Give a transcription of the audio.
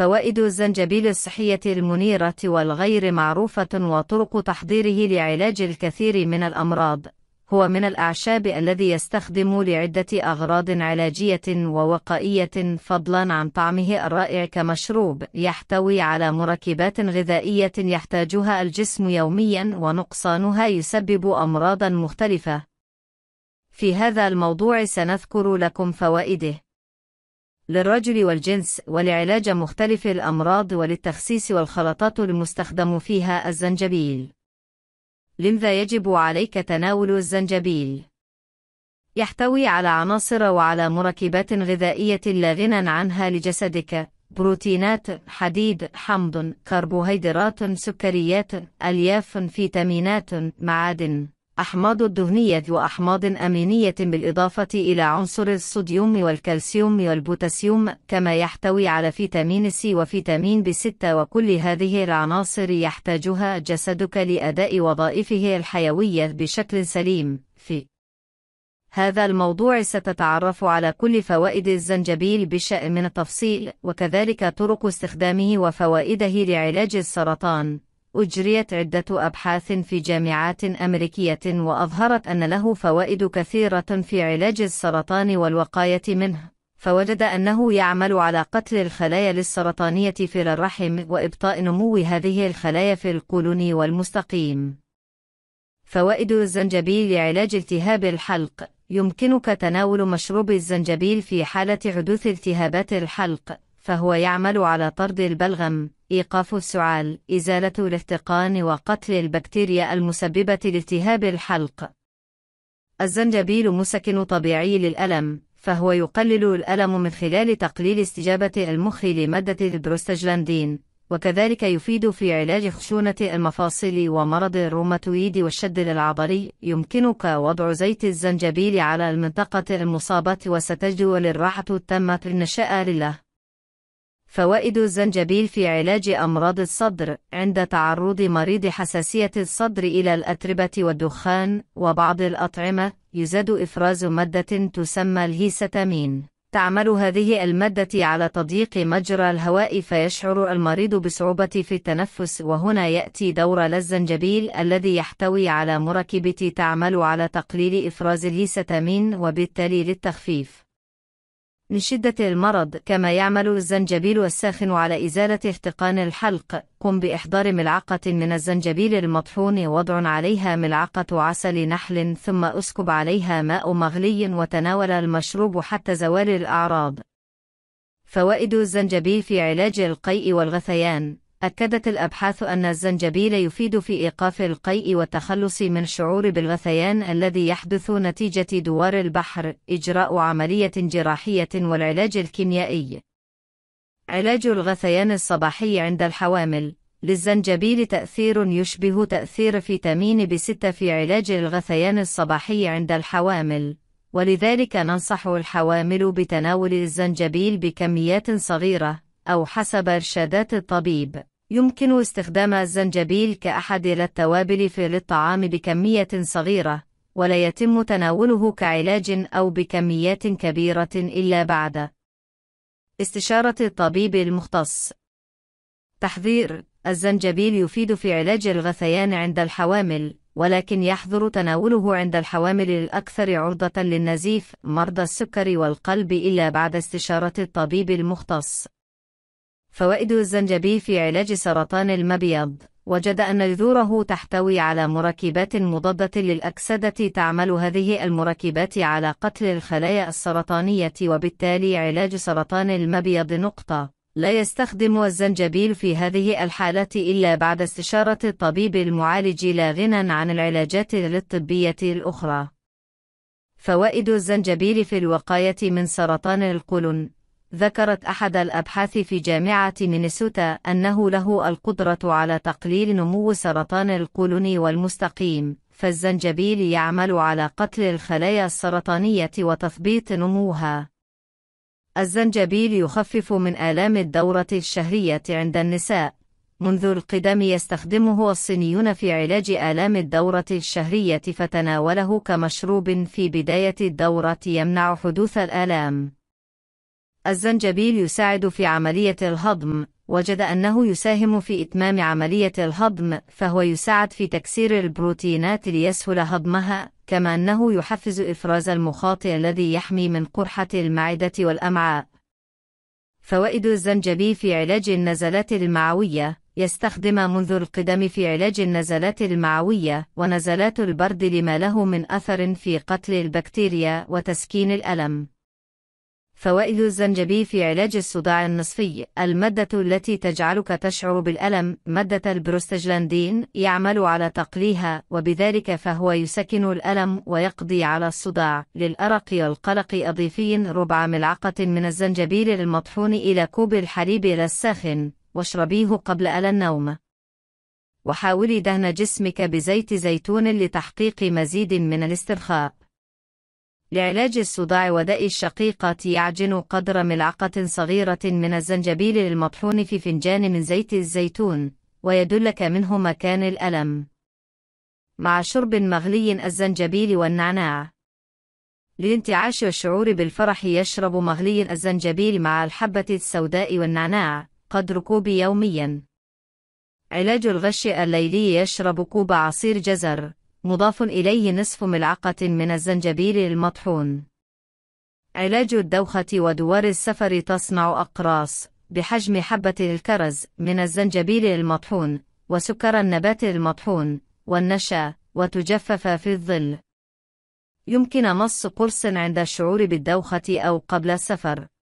فوائد الزنجبيل الصحية المنيرة والغير معروفة وطرق تحضيره لعلاج الكثير من الأمراض هو من الأعشاب الذي يستخدم لعدة أغراض علاجية ووقائية فضلا عن طعمه الرائع كمشروب يحتوي على مركبات غذائية يحتاجها الجسم يوميا ونقصانها يسبب أمراضا مختلفة في هذا الموضوع سنذكر لكم فوائده للرجل والجنس ولعلاج مختلف الأمراض وللتخسيس والخلطات المستخدم فيها الزنجبيل. لماذا يجب عليك تناول الزنجبيل؟ يحتوي على عناصر وعلى مركبات غذائية لا غنى عنها لجسدك، بروتينات، حديد، حمض، كربوهيدرات، سكريات، ألياف، فيتامينات، معادن. أحماض الدهنية ذو أحماض أمينية بالإضافة إلى عنصر الصوديوم والكالسيوم والبوتاسيوم كما يحتوي على فيتامين سي وفيتامين بي 6 وكل هذه العناصر يحتاجها جسدك لأداء وظائفه الحيوية بشكل سليم في هذا الموضوع ستتعرف على كل فوائد الزنجبيل بشأن من التفصيل وكذلك طرق استخدامه وفوائده لعلاج السرطان أجريت عدة أبحاث في جامعات أمريكية وأظهرت أن له فوائد كثيرة في علاج السرطان والوقاية منه، فوجد أنه يعمل على قتل الخلايا السرطانية في الرحم وإبطاء نمو هذه الخلايا في القولون والمستقيم. فوائد الزنجبيل لعلاج التهاب الحلق يمكنك تناول مشروب الزنجبيل في حالة حدوث التهابات الحلق فهو يعمل على طرد البلغم، إيقاف السعال، إزالة الاحتقان وقتل البكتيريا المسببة لالتهاب الحلق. الزنجبيل مسكن طبيعي للألم، فهو يقلل الألم من خلال تقليل استجابة المخ لمادة البروستاجلاندين، وكذلك يفيد في علاج خشونة المفاصل ومرض الروماتويد والشد العضلي. يمكنك وضع زيت الزنجبيل على المنطقة المصابة وستجدول الراحة التامة للنشاء لله. فوائد الزنجبيل في علاج أمراض الصدر عند تعرض مريض حساسية الصدر إلى الأتربة والدخان وبعض الأطعمة يزاد إفراز مادة تسمى الهيستامين تعمل هذه المادة على تضييق مجرى الهواء فيشعر المريض بصعوبة في التنفس وهنا يأتي دور الزنجبيل الذي يحتوي على مركبة تعمل على تقليل إفراز الهيستامين وبالتالي للتخفيف من شدة المرض كما يعمل الزنجبيل الساخن على إزالة احتقان الحلق قم بإحضار ملعقة من الزنجبيل المطحون وضع عليها ملعقة عسل نحل ثم أسكب عليها ماء مغلي وتناول المشروب حتى زوال الأعراض فوائد الزنجبيل في علاج القيء والغثيان أكدت الأبحاث أن الزنجبيل يفيد في إيقاف القيء والتخلص من الشعور بالغثيان الذي يحدث نتيجة دوار البحر، إجراء عملية جراحية والعلاج الكيميائي. علاج الغثيان الصباحي عند الحوامل للزنجبيل تأثير يشبه تأثير فيتامين ب 6 في علاج الغثيان الصباحي عند الحوامل، ولذلك ننصح الحوامل بتناول الزنجبيل بكميات صغيرة أو حسب إرشادات الطبيب. يمكن استخدام الزنجبيل كأحد التوابل في للطعام بكمية صغيرة، ولا يتم تناوله كعلاج أو بكميات كبيرة إلا بعد استشارة الطبيب المختص. تحذير: الزنجبيل يفيد في علاج الغثيان عند الحوامل، ولكن يحظر تناوله عند الحوامل الأكثر عرضة للنزيف، مرضى السكر والقلب إلا بعد استشارة الطبيب المختص. فوائد الزنجبيل في علاج سرطان المبيض وجد أن جذوره تحتوي على مركبات مضادة للأكسدة تعمل هذه المركبات على قتل الخلايا السرطانية وبالتالي علاج سرطان المبيض نقطة لا يستخدم الزنجبيل في هذه الحالات إلا بعد استشارة الطبيب المعالج لا غنى عن العلاجات الطبية الأخرى فوائد الزنجبيل في الوقاية من سرطان القولون ذكرت أحد الأبحاث في جامعة مينيسوتا أنه له القدرة على تقليل نمو سرطان القولون والمستقيم، فالزنجبيل يعمل على قتل الخلايا السرطانية وتثبيط نموها. الزنجبيل يخفف من آلام الدورة الشهرية عند النساء. منذ القدم يستخدمه الصينيون في علاج آلام الدورة الشهرية فتناوله كمشروب في بداية الدورة يمنع حدوث الآلام. الزنجبيل يساعد في عملية الهضم، وجد أنه يساهم في إتمام عملية الهضم، فهو يساعد في تكسير البروتينات ليسهل هضمها، كما أنه يحفز إفراز المخاط الذي يحمي من قرحة المعدة والأمعاء. فوائد الزنجبيل في علاج النزلات المعوية يستخدم منذ القدم في علاج النزلات المعوية ونزلات البرد لما له من أثر في قتل البكتيريا وتسكين الألم. فوائد الزنجبيل في علاج الصداع النصفي المادة التي تجعلك تشعر بالألم مادة البروستاجلاندين يعمل على تقليها وبذلك فهو يسكن الألم ويقضي على الصداع للأرق والقلق أضيفي ربع ملعقة من الزنجبيل المطحون إلى كوب الحليب الساخن واشربيه قبل ألا النوم وحاولي دهن جسمك بزيت زيتون لتحقيق مزيد من الاسترخاء لعلاج الصداع وداء الشقيقة يعجن قدر ملعقة صغيرة من الزنجبيل المطحون في فنجان من زيت الزيتون ويدلك منه مكان الألم مع شرب مغلي الزنجبيل والنعناع لانتعاش الشعور بالفرح يشرب مغلي الزنجبيل مع الحبة السوداء والنعناع قدر كوب يوميا علاج الغش الليلي يشرب كوب عصير جزر مضاف إليه نصف ملعقة من الزنجبيل المطحون. علاج الدوخة ودوار السفر تصنع أقراص بحجم حبة الكرز من الزنجبيل المطحون وسكر النبات المطحون والنشا وتجفف في الظل. يمكن مص قرص عند الشعور بالدوخة أو قبل السفر.